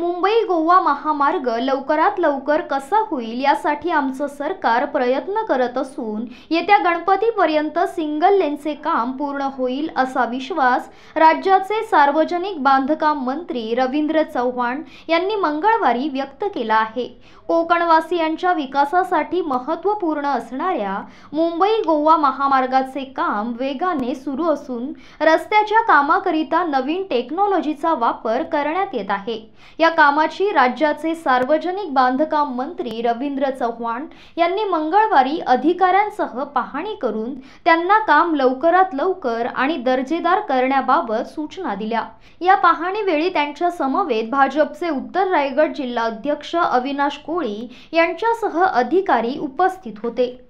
मुंबई गोवा महामार्ग लवकरात लवकर कसा होईल यासाठी आमचं सरकार प्रयत्न करत असून येत्या गणपतीपर्यंत सिंगल लेनचे काम पूर्ण होईल असा विश्वास राज्याचे सार्वजनिक बांधकाम मंत्री रवींद्र चव्हाण यांनी मंगळवारी व्यक्त केला आहे कोकणवासियांच्या विकासासाठी महत्त्वपूर्ण असणाऱ्या मुंबई गोवा महामार्गाचे काम वेगाने सुरू असून रस्त्याच्या कामाकरिता नवीन टेक्नॉलॉजीचा वापर करण्यात येत आहे या या कामाची राज्याचे सार्वजनिक बांधकाम मंत्री रवींद्र चव्हाण यांनी मंगळवारी अधिकाऱ्यांसह पाहणी करून त्यांना काम लवकरात लवकर आणि दर्जेदार करण्याबाबत सूचना दिल्या या पाहणीवेळी त्यांच्या समवेत भाजपचे उत्तर रायगड जिल्हा अध्यक्ष अविनाश कोळी यांच्यासह अधिकारी उपस्थित होते